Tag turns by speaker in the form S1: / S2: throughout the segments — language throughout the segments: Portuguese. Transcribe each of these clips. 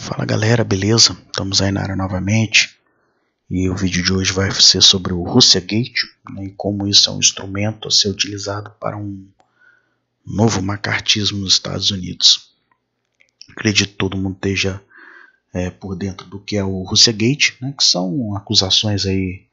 S1: Fala galera, beleza? Estamos aí na área novamente e o vídeo de hoje vai ser sobre o Russia Gate né, e como isso é um instrumento a ser utilizado para um novo macartismo nos Estados Unidos. Acredito que todo mundo esteja é, por dentro do que é o Russia Gate, né, que são acusações aí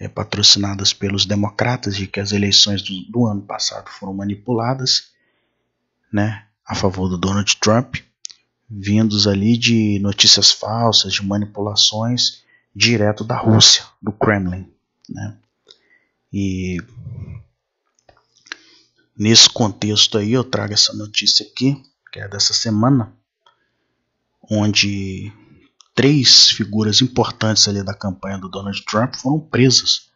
S1: é, patrocinadas pelos democratas de que as eleições do, do ano passado foram manipuladas né, a favor do Donald Trump vindos ali de notícias falsas, de manipulações direto da Rússia, do Kremlin. Né? E nesse contexto aí eu trago essa notícia aqui, que é dessa semana, onde três figuras importantes ali da campanha do Donald Trump foram presas,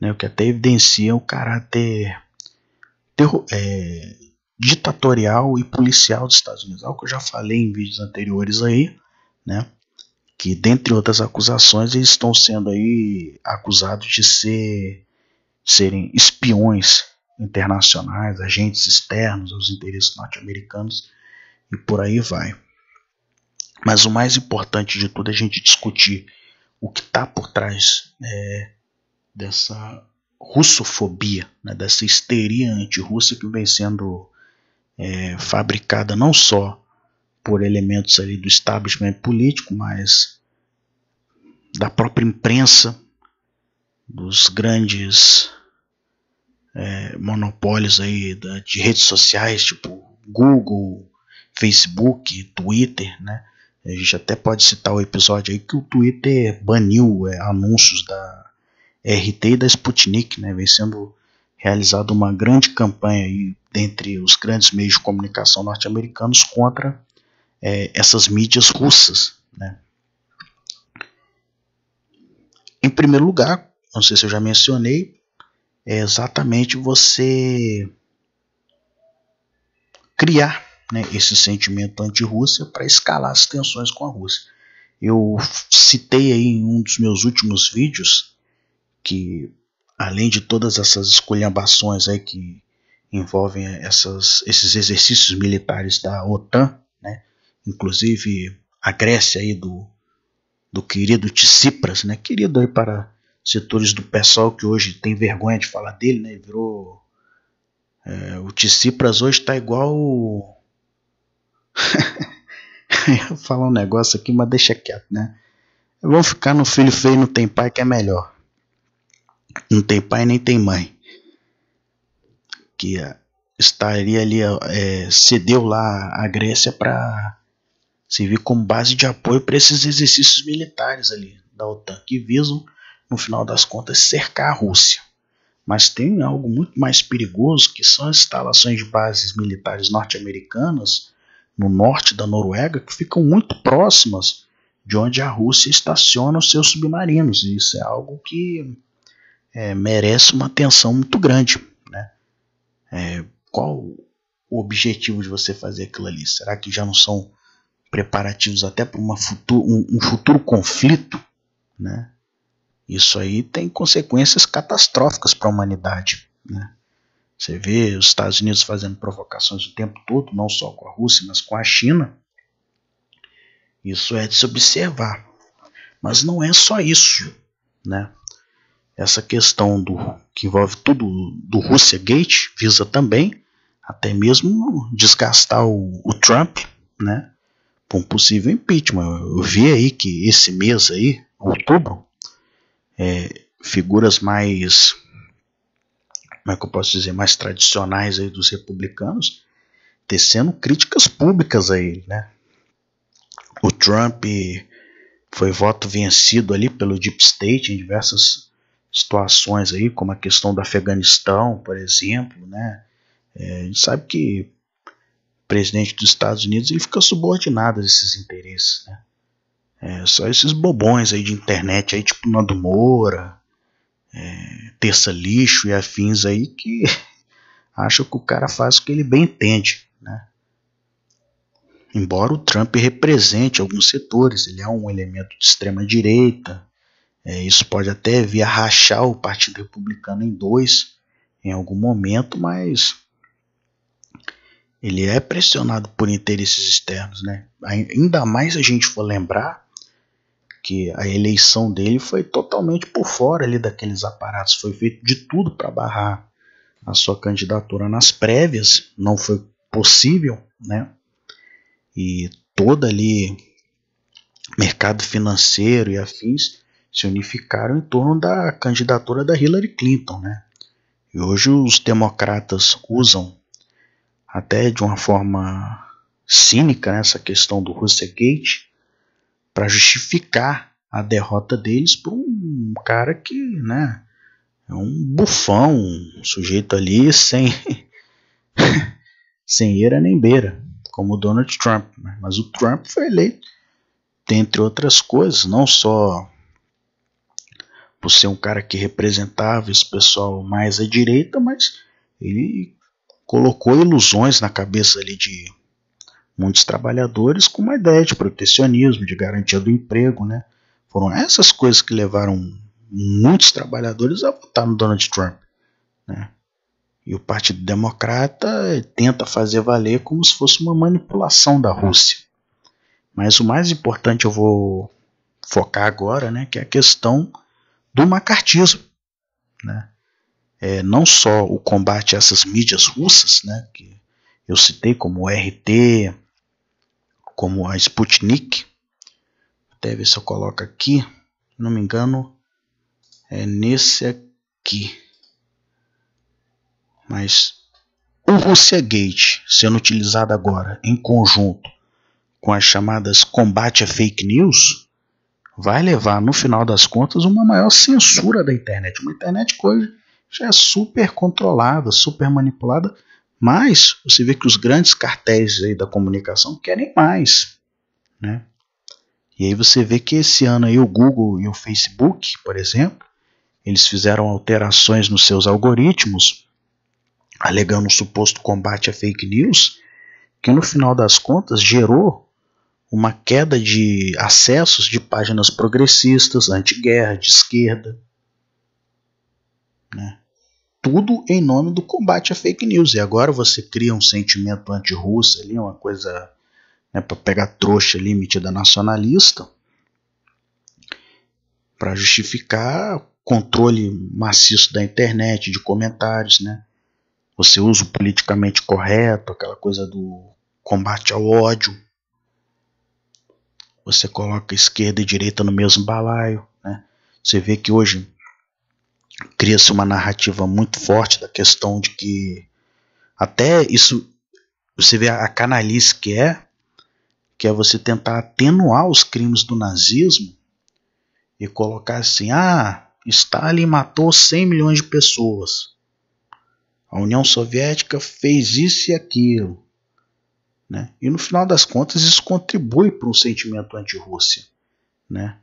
S1: né? o que até evidencia o caráter terror, é, ditatorial e policial dos Estados Unidos, algo que eu já falei em vídeos anteriores aí, né? Que dentre outras acusações eles estão sendo aí acusados de ser serem espiões internacionais, agentes externos aos interesses norte-americanos e por aí vai. Mas o mais importante de tudo é a gente discutir o que está por trás é, dessa russofobia, né, dessa histeria anti-russa que vem sendo é, fabricada não só por elementos ali do establishment político, mas da própria imprensa, dos grandes é, monopólios aí da, de redes sociais, tipo Google, Facebook, Twitter, né? A gente até pode citar o episódio aí que o Twitter baniu é, anúncios da RT e da Sputnik, né? Vem sendo realizado uma grande campanha aí dentre os grandes meios de comunicação norte-americanos contra é, essas mídias russas. Né? Em primeiro lugar, não sei se eu já mencionei, é exatamente você criar né, esse sentimento anti-Rússia para escalar as tensões com a Rússia. Eu citei aí em um dos meus últimos vídeos que além de todas essas escolhambações, aí que envolvem essas, esses exercícios militares da OTAN, né? inclusive a Grécia aí do, do querido Tsipras, né? querido aí para setores do pessoal que hoje tem vergonha de falar dele, né? virou é, o Tsipras hoje está igual eu vou falar um negócio aqui, mas deixa quieto, né? Vamos ficar no filho feio não tem pai que é melhor não tem pai nem tem mãe, que é, estaria ali, é, é, cedeu lá a Grécia para servir como base de apoio para esses exercícios militares ali da OTAN, que visam, no final das contas, cercar a Rússia. Mas tem algo muito mais perigoso que são as instalações de bases militares norte-americanas no norte da Noruega, que ficam muito próximas de onde a Rússia estaciona os seus submarinos. E isso é algo que é, merece uma atenção muito grande. Né? É, qual o objetivo de você fazer aquilo ali? Será que já não são preparativos até para futuro, um, um, futuro conflito? Né? Isso aí tem consequências catastróficas para a humanidade. Né? Você vê os Estados Unidos fazendo provocações o tempo todo, não só com a Rússia, mas com a China. Isso é de se observar. Mas não é só isso, né? essa questão do que envolve tudo do Russia Gate visa também até mesmo desgastar o, o Trump, né? Para um possível impeachment. Eu vi aí que esse mês aí, outubro, é, figuras mais, como é que eu posso dizer, mais tradicionais aí dos republicanos, tecendo críticas públicas a ele, né? O Trump foi voto vencido ali pelo Deep State em diversas situações aí, como a questão do Afeganistão, por exemplo, né? É, a gente sabe que o presidente dos Estados Unidos ele fica subordinado a esses interesses, né? É, só esses bobões aí de internet, aí, tipo Nando Moura, é, Terça Lixo e afins aí, que acham que o cara faz o que ele bem entende, né? Embora o Trump represente alguns setores, ele é um elemento de extrema direita, é, isso pode até vir a rachar o Partido Republicano em dois em algum momento, mas ele é pressionado por interesses externos, né? Ainda mais se a gente for lembrar que a eleição dele foi totalmente por fora ali daqueles aparatos, foi feito de tudo para barrar a sua candidatura nas prévias, não foi possível, né? E todo ali mercado financeiro e afins se unificaram em torno da candidatura da Hillary Clinton, né? E hoje os democratas usam até de uma forma cínica né, essa questão do Russellgate para justificar a derrota deles por um cara que, né, é um bufão, um sujeito ali sem sem eira nem beira, como o Donald Trump. Né? Mas o Trump foi eleito, dentre outras coisas, não só por ser um cara que representava esse pessoal mais à direita, mas ele colocou ilusões na cabeça ali de muitos trabalhadores com uma ideia de protecionismo, de garantia do emprego, né? Foram essas coisas que levaram muitos trabalhadores a votar no Donald Trump, né? E o Partido Democrata tenta fazer valer como se fosse uma manipulação da Rússia. Mas o mais importante eu vou focar agora, né, que é a questão do macartismo. Né? É, não só o combate a essas mídias russas, né, que eu citei como o RT, como a Sputnik, até ver se eu coloco aqui, não me engano, é nesse aqui. Mas o Russia Gate sendo utilizado agora em conjunto com as chamadas combate a fake news, vai levar, no final das contas, uma maior censura da internet. Uma internet que hoje já é super controlada, super manipulada, mas você vê que os grandes cartéis da comunicação querem mais. Né? E aí você vê que esse ano aí o Google e o Facebook, por exemplo, eles fizeram alterações nos seus algoritmos, alegando um suposto combate a fake news, que no final das contas gerou uma queda de acessos de páginas progressistas, anti-guerra, de esquerda. Né? Tudo em nome do combate à fake news. E agora você cria um sentimento anti-russo ali, uma coisa né, para pegar trouxa ali, metida nacionalista, para justificar controle maciço da internet, de comentários, né? Você usa o politicamente correto, aquela coisa do combate ao ódio você coloca esquerda e direita no mesmo balaio. Né? Você vê que hoje cria-se uma narrativa muito forte da questão de que até isso você vê a canalice que é, que é você tentar atenuar os crimes do nazismo e colocar assim, ah, Stalin matou 100 milhões de pessoas. A União Soviética fez isso e aquilo. Né? E no final das contas, isso contribui para um sentimento anti-Rússia. Né?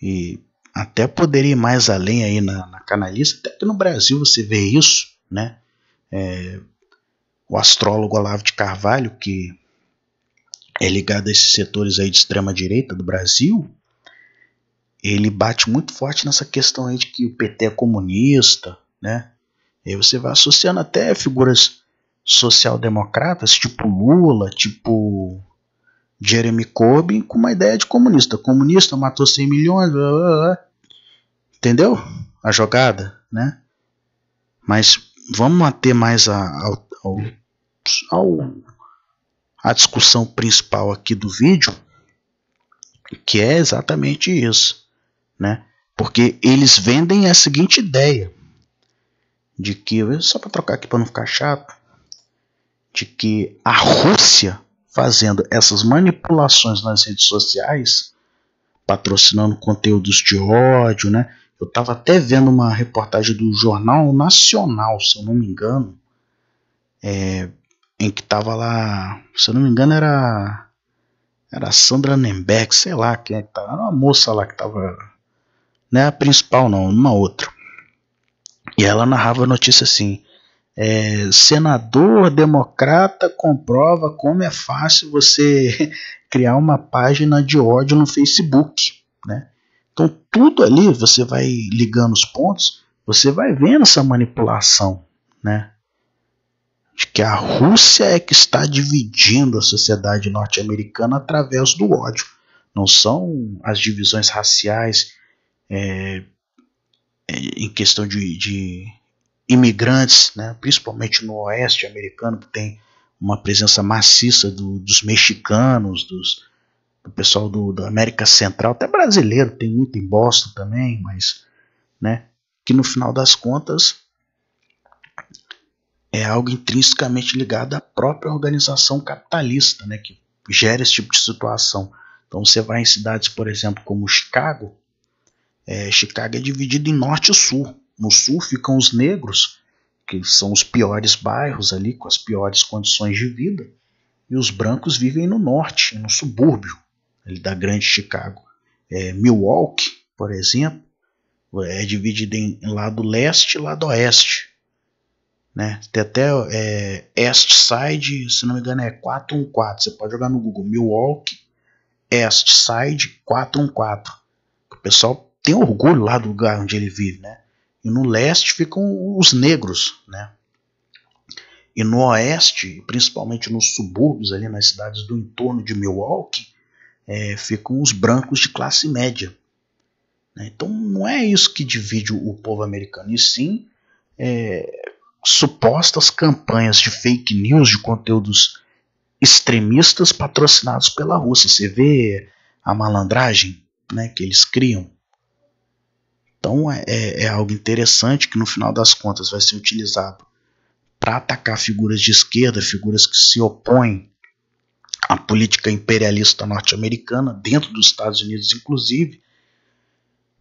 S1: E até poderia ir mais além aí na, na canalice, até que no Brasil você vê isso. Né? É, o astrólogo Olavo de Carvalho, que é ligado a esses setores aí de extrema direita do Brasil, ele bate muito forte nessa questão aí de que o PT é comunista, né? E aí você vai associando até figuras social-democratas, tipo Lula, tipo Jeremy Corbyn, com uma ideia de comunista. Comunista matou 100 milhões, blá, blá, blá. entendeu? A jogada, né? Mas vamos manter mais a, ao, ao, ao, a discussão principal aqui do vídeo, que é exatamente isso, né? Porque eles vendem a seguinte ideia de que, só para trocar aqui para não ficar chato, de que a Rússia fazendo essas manipulações nas redes sociais, patrocinando conteúdos de ódio, né? Eu estava até vendo uma reportagem do Jornal Nacional, se eu não me engano, é, em que estava lá, se eu não me engano, era era Sandra Nembeck, sei lá quem é que tava, era uma moça lá que estava, não é a principal não, uma outra. E ela narrava a notícia assim, é, senador democrata comprova como é fácil você criar uma página de ódio no Facebook, né? Então tudo ali você vai ligando os pontos, você vai vendo essa manipulação, né? De que a Rússia é que está dividindo a sociedade norte-americana através do ódio. Não são as divisões raciais é, é em questão de, de imigrantes, né, principalmente no oeste americano, que tem uma presença maciça do, dos mexicanos, dos, do pessoal do, da América Central, até brasileiro, tem muito em Boston também, mas né, que no final das contas é algo intrinsecamente ligado à própria organização capitalista, né, que gera esse tipo de situação. Então você vai em cidades, por exemplo, como Chicago, é, Chicago é dividido em norte e sul. No sul ficam os negros, que são os piores bairros ali, com as piores condições de vida, e os brancos vivem no norte, no subúrbio ali da grande Chicago. É, Milwaukee, por exemplo, é dividido em lado leste e lado oeste. Né? Tem até é, East Side, se não me engano, é 414. Você pode jogar no Google Milwaukee East Side 414. O pessoal tem orgulho lá do lugar onde ele vive, né? E no leste ficam os negros, né? E no oeste, principalmente nos subúrbios, ali nas cidades do entorno de Milwaukee, é, ficam os brancos de classe média. Né? Então não é isso que divide o povo americano, e sim é, supostas campanhas de fake news, de conteúdos extremistas patrocinados pela Rússia. Você vê a malandragem né, que eles criam. Então é, é, é algo interessante que no final das contas vai ser utilizado para atacar figuras de esquerda, figuras que se opõem à política imperialista norte-americana, dentro dos Estados Unidos, inclusive,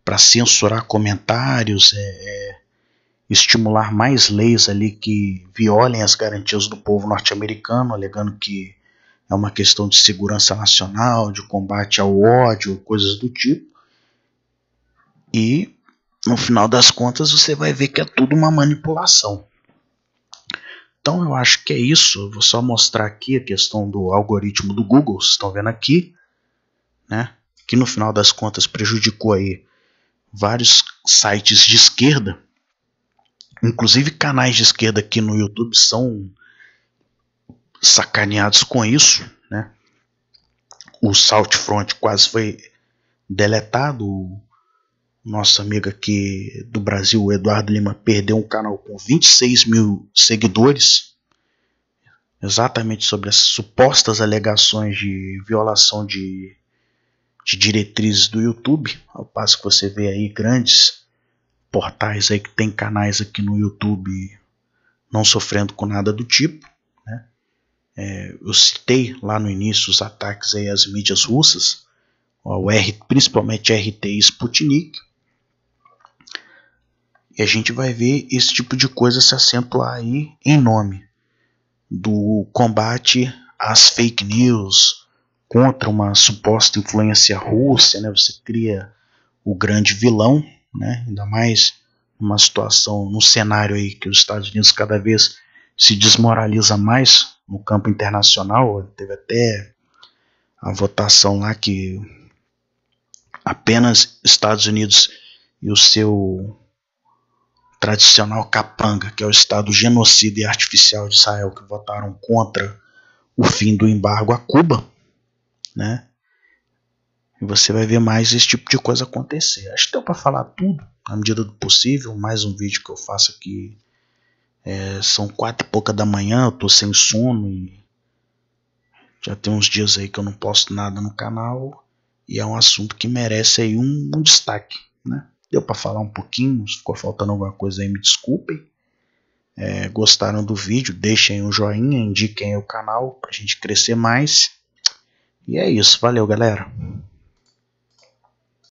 S1: para censurar comentários, é, é, estimular mais leis ali que violem as garantias do povo norte-americano, alegando que é uma questão de segurança nacional, de combate ao ódio, coisas do tipo. E no final das contas você vai ver que é tudo uma manipulação. Então eu acho que é isso. Eu vou só mostrar aqui a questão do algoritmo do Google, vocês estão vendo aqui, né? Que no final das contas prejudicou aí vários sites de esquerda, inclusive canais de esquerda aqui no YouTube são sacaneados com isso, né? O Salt Front quase foi deletado, nosso amigo aqui do Brasil, Eduardo Lima, perdeu um canal com 26 mil seguidores, exatamente sobre as supostas alegações de violação de, de diretrizes do YouTube, ao passo que você vê aí grandes portais aí que tem canais aqui no YouTube não sofrendo com nada do tipo, né? É, eu citei lá no início os ataques aí às mídias russas, o R principalmente RT e Sputnik, e a gente vai ver esse tipo de coisa se acentuar aí em nome do combate às fake news contra uma suposta influência russa, né? Você cria o grande vilão, né? Ainda mais numa situação, num cenário aí que os Estados Unidos cada vez se desmoraliza mais no campo internacional. Teve até a votação lá que apenas Estados Unidos e o seu tradicional capanga, que é o Estado genocida e artificial de Israel, que votaram contra o fim do embargo a Cuba, né? E você vai ver mais esse tipo de coisa acontecer. Acho que deu para falar tudo, na medida do possível. Mais um vídeo que eu faço aqui. É, são quatro e pouca da manhã, eu tô sem sono e já tem uns dias aí que eu não posto nada no canal. E é um assunto que merece aí um, um destaque, né? Deu para falar um pouquinho, se ficou faltando alguma coisa aí, me desculpem. É, gostaram do vídeo, deixem um joinha, indiquem o canal para a gente crescer mais. E é isso, valeu galera!